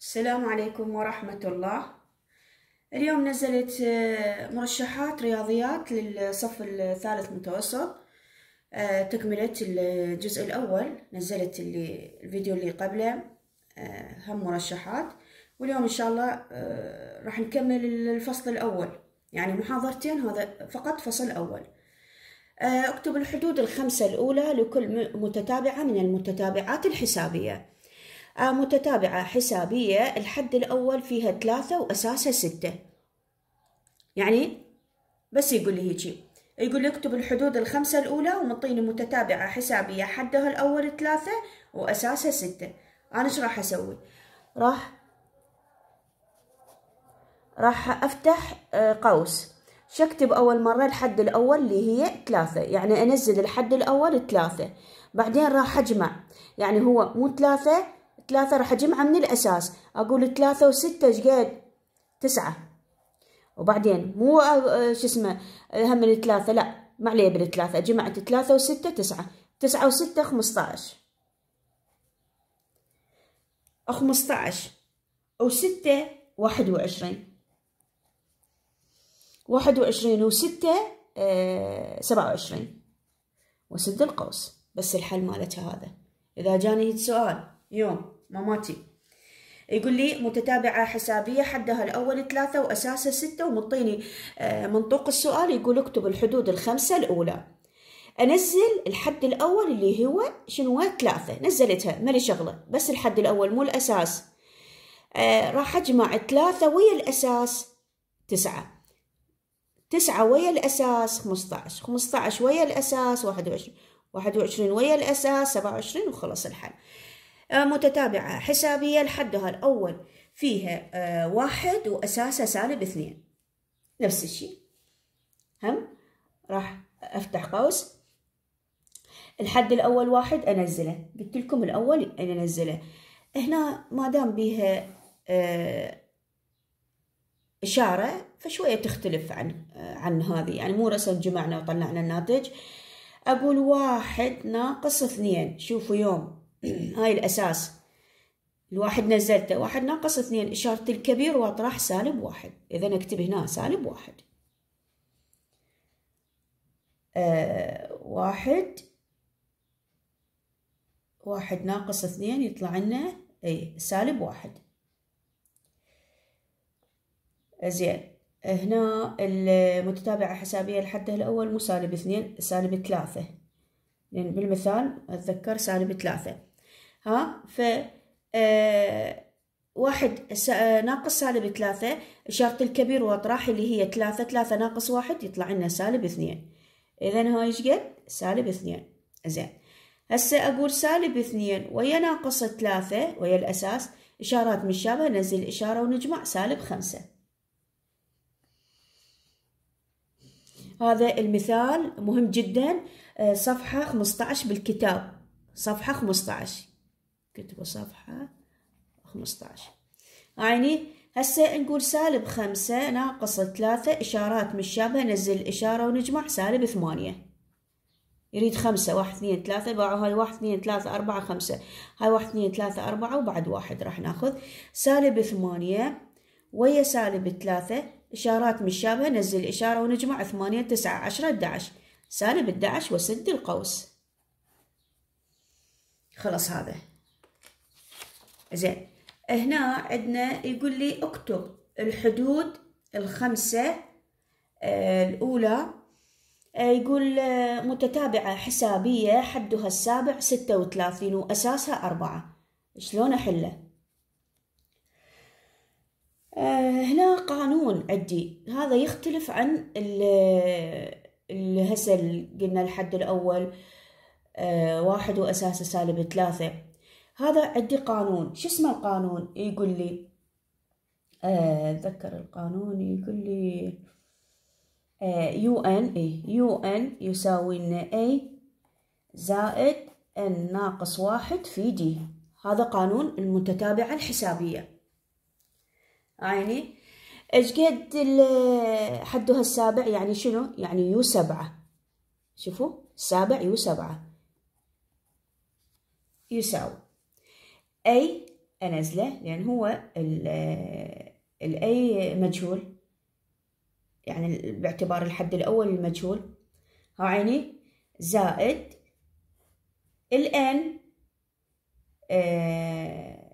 السلام عليكم ورحمة الله اليوم نزلت آه، مرشحات رياضيات للصف الثالث متوسط آه، تكملة الجزء الأول نزلت اللي الفيديو اللي قبله آه، هم مرشحات واليوم إن شاء الله راح نكمل الفصل الأول يعني محاضرتين هذا فقط فصل أول اكتب الحدود الخمسة الأولى لكل متتابعة من المتتابعات الحسابية متتابعة حسابية الحد الأول فيها ثلاثة وأساسها ستة يعني بس يقول لي هيجي يقول لي اكتب الحدود الخمسة الأولى ومطيني متتابعة حسابية حدها الأول ثلاثة وأساسها ستة أنا إيش راح أسوي راح راح أفتح آه، قوس شكتب أول مرة الحد الأول اللي هي ثلاثة يعني أنزل الحد الأول ثلاثة بعدين راح أجمع يعني هو مو ثلاثة ثلاثة راح أجمعها من الأساس أقول ثلاثة وستة شقد تسعة وبعدين مو آه، شو اسمه هم من الثلاثة لا ما عليه بالثلاثة جمعت ثلاثة وستة تسعة تسعة وستة خمستاش خمسطاش وستة واحد وعشرين واحد وعشرين وستة آه، سبعة وعشرين وسد القوس بس الحل مالتها هذا إذا جاني سؤال يوم مماتي يقول لي متتابعة حسابية حدها الأول ثلاثة وأساسها ستة ومطيني آه، منطوق السؤال يقول اكتب الحدود الخمسة الأولى أنزل الحد الأول اللي هو شنو ثلاثة نزلتها مالي شغلة بس الحد الأول مو الأساس آه، راح أجمع ثلاثة ويا الأساس تسعة تسعة ويا الأساس خمستعش خمستعش ويا الأساس واحد وعشرين واحد وعشرين ويا الأساس سبعة وعشرين وخلص الحل آه، متتابعة حسابية لحدها الأول فيها آه، واحد وأساسها سالب اثنين نفس الشيء هم راح أفتح قوس الحد الأول واحد أنزله قلت لكم الأول أنزله هنا ما دام بيها آه، إشارة فشوية تختلف عن عن هذه يعني مو رسم جمعنا وطلعنا الناتج أقول واحد ناقص اثنين شوفوا يوم هاي الأساس الواحد نزلته واحد ناقص اثنين إشارة الكبير وأطرح سالب واحد إذا أكتب هنا سالب واحد آه واحد واحد ناقص اثنين يطلع لنا اي سالب واحد زين هنا المتتابعة الحسابية الحد الأول مو سالب اثنين سالب ثلاثة لأن يعني بالمثال أتذكر سالب ثلاثة ها ف آه، واحد آه، ناقص سالب ثلاثة الشرط الكبير واطراح اللي هي ثلاثة ثلاثة ناقص واحد يطلع لنا سالب اثنين إذا هاي ايش قد؟ سالب اثنين زين هسه أقول سالب اثنين ويا ناقص ثلاثة ويا الأساس إشارات مشابهة نزل إشارة ونجمع سالب خمسة هذا المثال مهم جدا آه، صفحة 15 بالكتاب صفحة 15 كتبوا صفحة خمسطاش يعني هسه نقول سالب خمسة ناقص ثلاثة إشارات مشابهة نزل الإشارة ونجمع سالب ثمانية يريد خمسة واحد اثنين ثلاثة باعوا هاي واحد اثنين ثلاثة أربعة خمسة هاي واحد اثنين ثلاثة أربعة وبعد واحد راح ناخذ سالب ثمانية ويا سالب ثلاثة إشارات مشابهة نزل إشارة ونجمع ثمانية تسعة عشرة أدعش سالب أدعش وسد القوس خلاص هذا زين هنا عندنا يقول لي اكتب الحدود الخمسة آه، الأولى آه، يقول آه، متتابعة حسابية حدها السابع ستة وثلاثين وأساسها أربعة شلون أحله هنا قانون عندي هذا يختلف عن هسه قلنا الحد الأول واحد وأساسه سالب ثلاثة هذا عندي قانون شو اسمه القانون يقول لي اتذكر آه، القانون يقول لي آه، يو ان اي يو ان يساوي لنا اي زائد ان ناقص واحد في دي هذا قانون المتتابعة الحسابية عيني ايش قد آه، حدها السابع يعني شنو يعني يو سبعة شوفوا السابع يو سبعة يساوي اي أنزله لان هو الاي مجهول يعني باعتبار الحد الاول المجهول ها عيني زائد الان ان آه،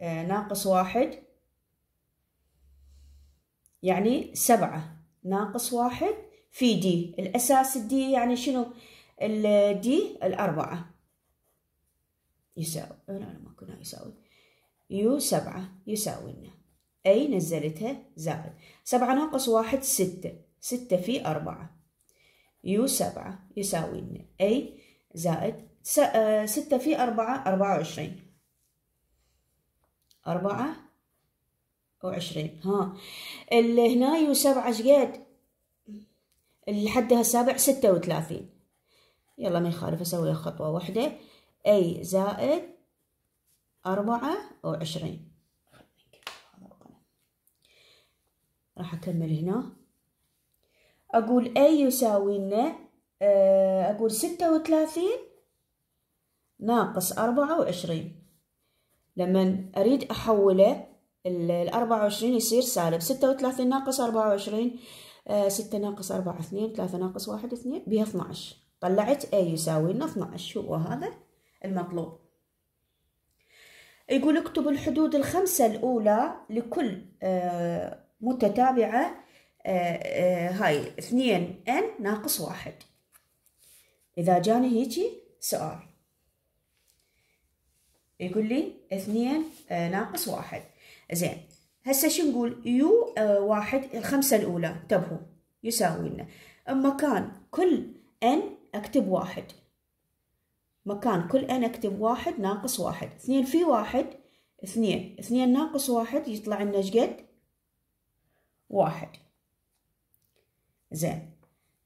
آه، ناقص واحد يعني سبعة ناقص واحد في دي الأساس الدي يعني شنو الدي الأربعة يساوي لا لا ما كنا يساوي يو سبعة يساوي لنا أي نزلتها زائد سبعة ناقص واحد ستة ستة في أربعة يو سبعة يساوي لنا أي زائد آه، ستة في أربعة أربعة وعشرين أربعة وعشرين ها اللي هنا يو سبعة شقد اللي حدها السابع ستة وثلاثين يلا ما يخالف أسويها خطوة واحدة أي زائد أربعة وعشرين راح أكمل هنا أقول A يساوي لنا آه، أقول ستة وثلاثين ناقص أربعة وعشرين لما أريد أحوله الأربعة وعشرين يصير سالب ستة وثلاثين ناقص أربعة وعشرين آه، ستة ناقص أربعة اثنين ثلاثة ناقص واحد اثنين بها اثنعش طلعت A يساوي لنا اثناعش هو هذا المطلوب يقول اكتب الحدود الخمسة الأولى لكل آه، متتابعة آه، آه، هاي اثنين ان ناقص واحد إذا جاني هيجي سؤال يقول لي اثنين ناقص واحد زين هسه شو نقول يو واحد الخمسة الأولى انتبهوا يساوي لنا أما كان كل ان أكتب واحد مكان كل n اكتب واحد ناقص واحد اثنين في واحد اثنين اثنين ناقص واحد يطلع لنا شقد واحد زين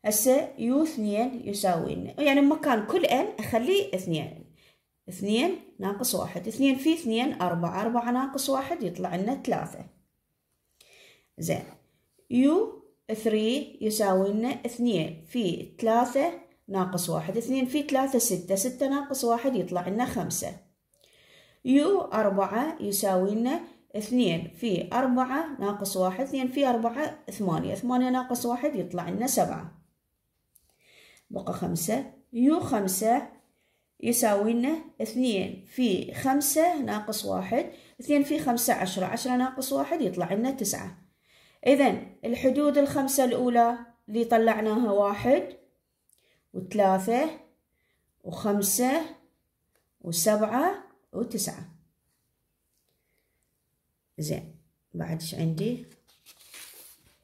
هسه يو اثنين يساوي لنا يعني مكان كل n اخليه اثنين اثنين ناقص واحد اثنين في اثنين أربعة أربعة ناقص واحد يطلع لنا ثلاثة زين يو ثري يساوي لنا اثنين في ثلاثة ناقص واحد اثنين في ثلاثة ستة ستة ناقص واحد يطلع لنا خمسة يو أربعة يساوي لنا اثنين في أربعة ناقص واحد اثنين في أربعة ثمانية ثمانية ناقص واحد يطلع لنا سبعة بقى خمسة يو خمسة يساوي لنا اثنين في خمسة ناقص واحد اثنين في خمسة عشرة عشرة ناقص واحد يطلع لنا تسعة إذا الحدود الخمسة الأولى اللي طلعناها واحد وثلاثة وخمسة وسبعة وتسعة زين بعد ايش عندي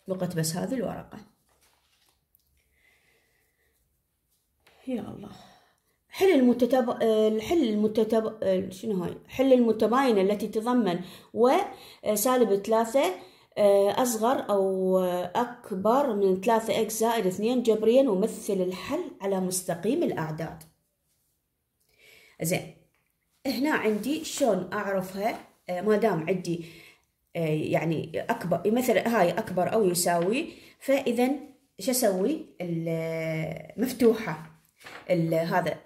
بقت بس هذه الورقة يا الله حل المتتب الحل المتتب شنو هاي حل المتباينة التي تضمن وسالب آه، ثلاثة آه، أصغر أو أكبر من 3 إكس زائد 2 جبريا ومثل الحل على مستقيم الأعداد زين هنا عندي شلون أعرفها آه، ما دام عندي آه، يعني أكبر مثل هاي أكبر أو يساوي فإذا شو أسوي مفتوحة هذا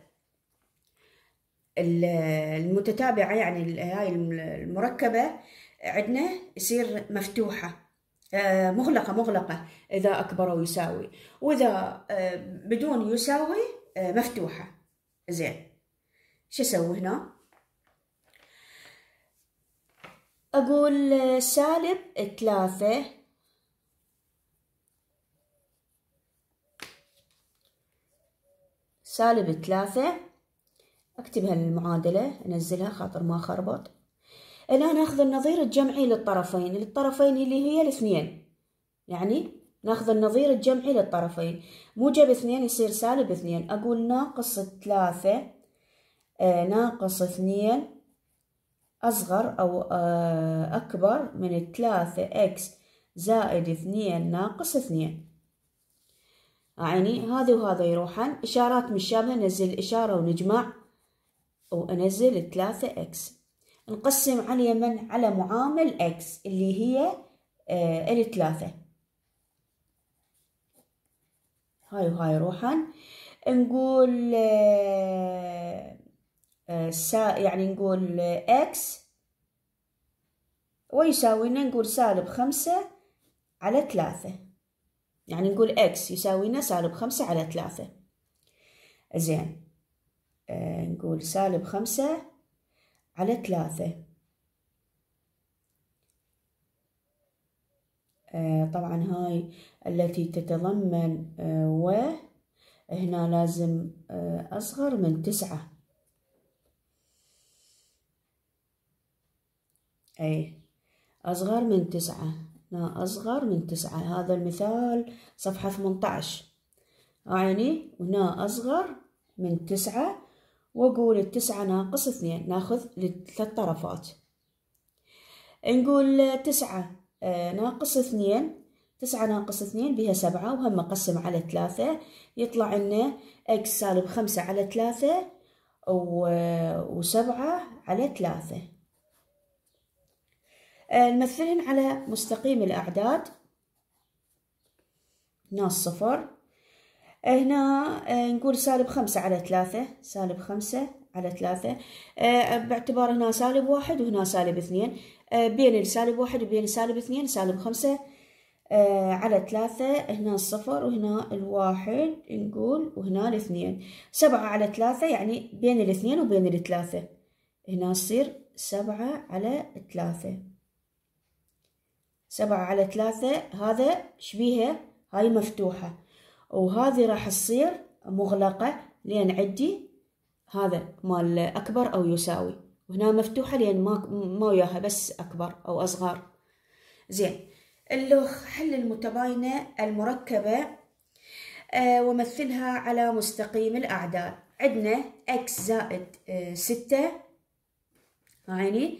المتتابعة يعني هاي المركبة عندنا يصير مفتوحة آه، مغلقة مغلقة إذا أكبر ويساوي وإذا آه، بدون يساوي آه، مفتوحة زين شو أسوي هنا؟ أقول سالب ثلاثة سالب ثلاثة أكتب هالمعادلة أنزلها خاطر ما أخربط الآن أخذ النظير الجمعي للطرفين للطرفين اللي هي الاثنين يعني ناخذ النظير الجمعي للطرفين موجب اثنين يصير سالب اثنين أقول ناقص ثلاثة آه، ناقص اثنين أصغر أو آه، أكبر من ثلاثة إكس زائد اثنين ناقص اثنين يعني هذا وهذا يروحن إشارات مشابهة نزل إشارة ونجمع وأنزل ثلاثة إكس نقسم على اليمن على معامل اكس اللي هي آه الثلاثة هاي وهاي روحان نقول آه, آه، سا يعني نقول اكس آه، ويساوينا نقول سالب خمسة على ثلاثة يعني نقول اكس يساوينا سالب خمسة على ثلاثة زين آه نقول سالب خمسة على ثلاثة آه، طبعا هاي التي تتضمن آه، و هنا لازم آه، أصغر من تسعة أي أصغر من تسعة هنا أصغر من تسعة هذا المثال صفحة 18 أعني هنا أصغر من تسعة وأقول التسعة ناقص اثنين ناخذ للثلاث طرفات نقول تسعة آه، ناقص اثنين تسعة ناقص اثنين بها سبعة وهم أقسم على ثلاثة يطلع لنا إكس سالب خمسة على ثلاثة وسبعة على ثلاثة آه، نمثلهم على مستقيم الأعداد ناقص صفر هنا آه، نقول سالب خمسة على ثلاثة سالب خمسة على ثلاثة آه، باعتبار هنا سالب واحد وهنا سالب اثنين آه، بين السالب واحد وبين سالب اثنين سالب خمسة على ثلاثة هنا الصفر وهنا الواحد نقول وهنا الاثنين سبعة على ثلاثة يعني بين الاثنين وبين الثلاثة هنا تصير سبعة على ثلاثة سبعة على ثلاثة هذا شبيهة هاي مفتوحة وهذه راح تصير مغلقة لين عدي هذا مال أكبر أو يساوي وهنا مفتوحة لين ما ما وياها بس أكبر أو أصغر زين اللوخ حل المتباينة المركبة آه، ومثلها على مستقيم الأعداد عندنا x زائد آه، ستة يعني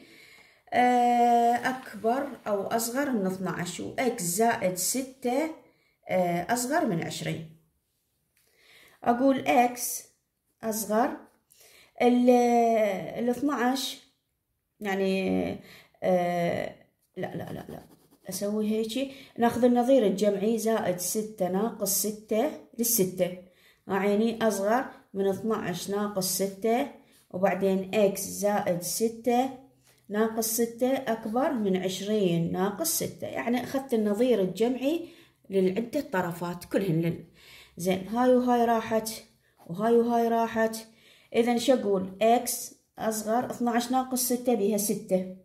أكبر أو أصغر من 12 و x زائد ستة آه، أصغر من عشرين أقول إكس أصغر ال 12 يعني آه، لا لا لا لا أسوي هيجي ناخذ النظير الجمعي زائد ستة ناقص ستة للستة عيني أصغر من 12 ناقص ستة وبعدين إكس زائد ستة ناقص ستة أكبر من عشرين ناقص ستة يعني أخذت النظير الجمعي للعدة طرفات كلهن زين هاي وهاي راحت وهاي وهاي راحت إذا شقول إكس أصغر 12 ناقص ستة بيها ستة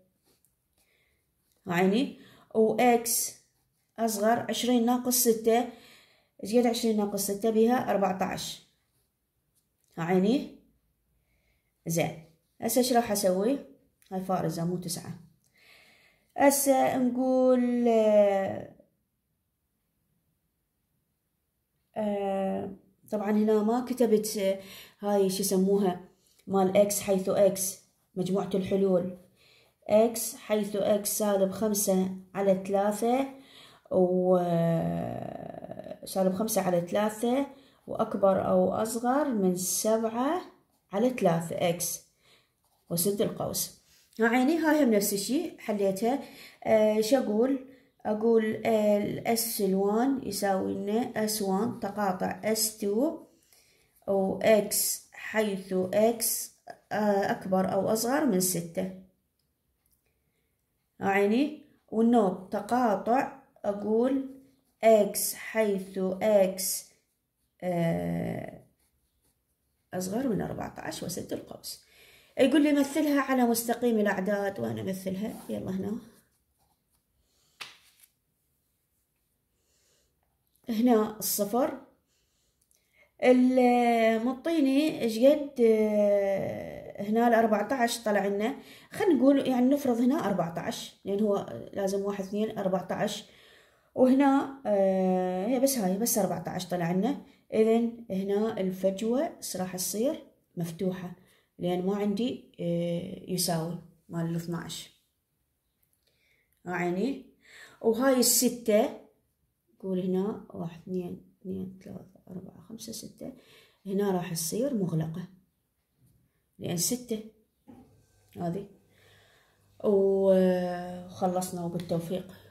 عيني وإكس أصغر عشرين ناقص ستة إيش عشرين ناقص ستة بيها أربعتاش عيني زين هسه إيش راح أسوي هاي فارزة مو تسعة هسه نقول آه، آه، طبعا هنا ما كتبت آه، هاي شو يسموها مال اكس حيث اكس مجموعة الحلول اكس حيث اكس سالب خمسة على ثلاثة و سالب آه، خمسة على ثلاثة وأكبر أو أصغر من سبعة على ثلاثة اكس وسد القوس عيني هاي هم نفس الشيء حليتها آه شو أقول أقول الأس الوان يساوي لنا أس وان تقاطع أس تو أو إكس حيث إكس آه، أكبر أو أصغر من ستة يعني والنوب تقاطع أقول إكس حيث إكس آه، أصغر من أربعة عشر وست القوس يقول لي مثلها على مستقيم الأعداد وأنا أمثلها يلا هنا هنا الصفر المطيني قد آه، هنا ال14 طلع لنا خلينا نقول يعني نفرض هنا 14 لأن هو لازم واحد اثنين 14 وهنا آه، هي بس هاي بس 14 طلع لنا إذا هنا الفجوة راح تصير مفتوحة لأن ما عندي آه، يساوي مال ال12 عيني وهاي الستة تقول هنا واحد اثنين اثنين ثلاثة أربعة خمسة ستة هنا راح تصير مغلقة لأن ستة هذه وخلصنا وبالتوفيق